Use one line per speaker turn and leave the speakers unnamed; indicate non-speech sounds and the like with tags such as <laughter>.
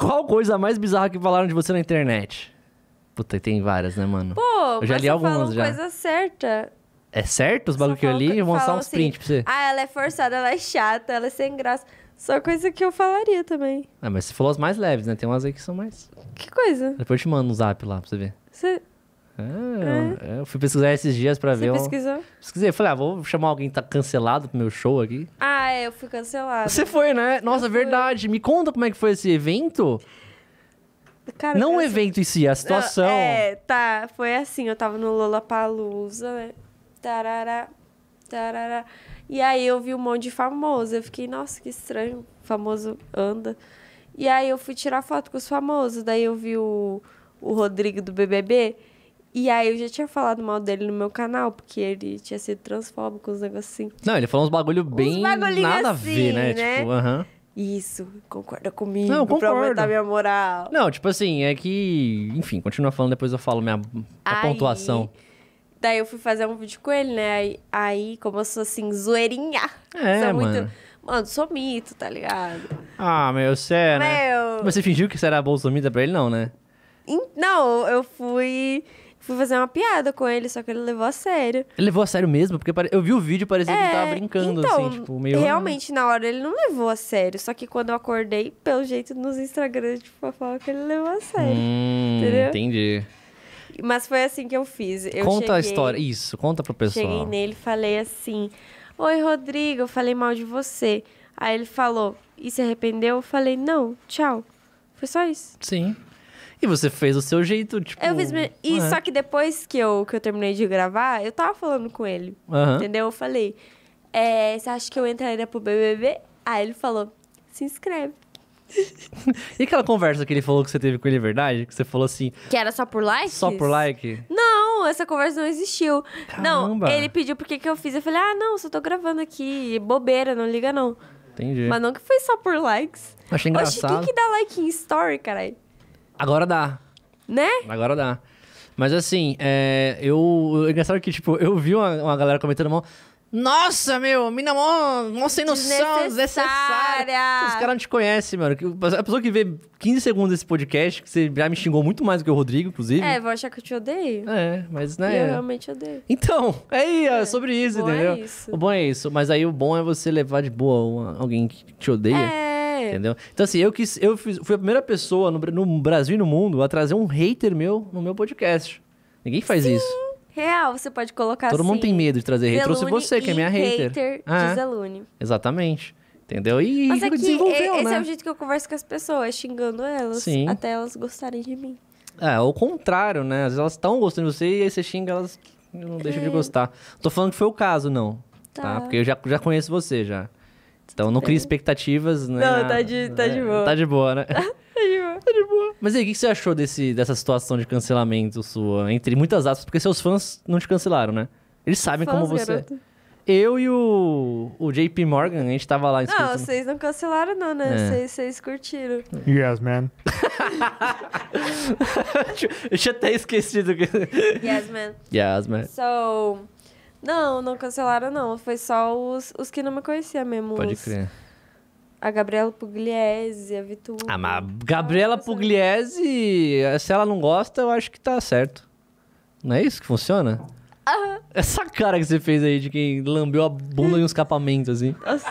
Qual coisa mais bizarra que falaram de você na internet? Puta, tem várias, né, mano? Pô, eu já li algumas já. coisa
certa.
É certo os bagulho que eu li? Eu vou mostrar uns assim, prints pra você.
Ah, ela é forçada, ela é chata, ela é sem graça. Só coisa que eu falaria também.
Ah, mas você falou as mais leves, né? Tem umas aí que são mais. Que coisa? Depois eu te mando um zap lá pra você ver. Você. É, é. Eu fui pesquisar esses dias pra Você ver. pesquisou? Um... Pesquisei. Falei, ah, vou chamar alguém que tá cancelado pro meu show aqui.
Ah, é, eu fui cancelado. Você
foi, né? Nossa, verdade. Me conta como é que foi esse evento.
Cara, não o assim. evento em si, a situação. Não, é, tá. Foi assim, eu tava no Lollapalooza, né? Tarará, tarará. E aí eu vi um monte de famoso. Eu fiquei, nossa, que estranho. Famoso anda. E aí eu fui tirar foto com os famosos. Daí eu vi o, o Rodrigo do BBB. E aí eu já tinha falado mal dele no meu canal, porque ele tinha sido transfóbico, uns negócios assim.
Não, ele falou uns bagulho bem uns nada assim, a ver, né? Tipo, né? Tipo, aham. Uh -huh. Isso, concorda
comigo não, pra aumentar minha moral.
Não, tipo assim, é que... Enfim, continua falando, depois eu falo minha a aí, pontuação.
Daí eu fui fazer um vídeo com ele, né? Aí, aí como eu sou assim, zoeirinha. É, sou mano. Muito... Mano, sou mito, tá ligado?
Ah, meu, você é, né? Meu... Mas você fingiu que você era bolsomita pra ele, não, né?
Não, eu fui. Fui fazer uma piada com ele, só que ele levou a sério.
Ele levou a sério mesmo? Porque eu vi o vídeo, parecia é, que ele tava é, brincando, então, assim, tipo, meio... realmente,
na hora, ele não levou a sério. Só que quando eu acordei, pelo jeito, nos Instagrams de que ele levou a sério. Hum, entendeu? Entendi. Mas foi assim que eu fiz. Eu conta cheguei, a história, isso, conta pro pessoal. Cheguei nele e falei assim: Oi, Rodrigo, eu falei mal de você. Aí ele falou: E se arrependeu? Eu falei: Não, tchau. Foi só isso.
Sim. E você fez o seu jeito, tipo. Eu fiz. E é. só
que depois que eu, que eu terminei de gravar, eu tava falando com ele. Entendeu? Eu falei: é, Você acha que eu entraria pro BBB? Aí ele falou: Se inscreve. <laughs>
e aquela conversa que ele falou que você teve com ele, é verdade? Que você falou assim.
Que era só por like? Só por like? Não, essa conversa não existiu. Caramba. Não, ele pediu porque que eu fiz. Eu falei: Ah, não, só tô gravando aqui. Bobeira, não liga não. Entendi. Mas não que foi só por likes. Achei engraçado. achei quem que dá like em
story, caralho? Agora dá. Né? Agora dá. Mas assim, é, eu. É engraçado que, tipo, eu vi uma, uma galera comentando mal. Nossa, meu, mina mó, mó sem noção, desnecessária. Os caras não te conhecem, mano. A pessoa que vê 15 segundos desse podcast, que você já me xingou muito mais do que o Rodrigo, inclusive. É,
vou achar que eu te odeio. É,
mas né. Eu realmente odeio. Então, <laughs> é, aí, é, é, sobre isso, bom é entendeu? É isso. O bom é isso. Mas aí o bom é você levar de boa alguém que te odeia. É é. Entendeu? Então, assim, eu quis. Eu fiz, fui a primeira pessoa no, no, Brasil e no mundo a trazer um hater meu no meu podcast. Ninguém faz Sim. isso.
Real, você pode colocar Todo assim, mundo tem assim,
medo de trazer hater. Trouxe você, que é minha hater. hater ah, de Exatamente. Entendeu? E Mas
aqui, é desenvolveu, esse é né? é o jeito que eu converso com as pessoas, xingando elas. Sim. Até elas gostarem de mim.
É, ao contrário, né? Às vezes elas estão gostando de você e aí você xinga, elas não deixam é. de gostar. Tô falando que foi o caso, não.
Tá. tá? Porque eu já,
já conheço você, já. Então não cria expectativas, né? Não, tá de, tá de é, boa. Tá de boa, né? <laughs> tá de boa. Tá de boa. Mas aí, o que você achou desse, dessa situação de cancelamento sua? Entre muitas aspas, porque seus fãs não te cancelaram, né? Eles sabem fãs, como você. Garoto. Eu e o, o JP Morgan, a gente tava lá inscrito. Ah, não, vocês
não cancelaram, não, né? É. Vocês é. curtiram.
Yes, man. eu <laughs> tinha até esquecido. yes, man. Yes, man.
So. Não, não cancelaram, não. Foi só os, os que não me conheciam mesmo. Pode os... crer. A Gabriela Pugliese, a Vitu. Ah,
mas a Gabriela ah, Pugliese, se ela não gosta, eu acho que tá certo. Não é isso que funciona? Aham. Essa cara que você fez aí de quem lambeu a bunda em um escapamento, assim. Nossa,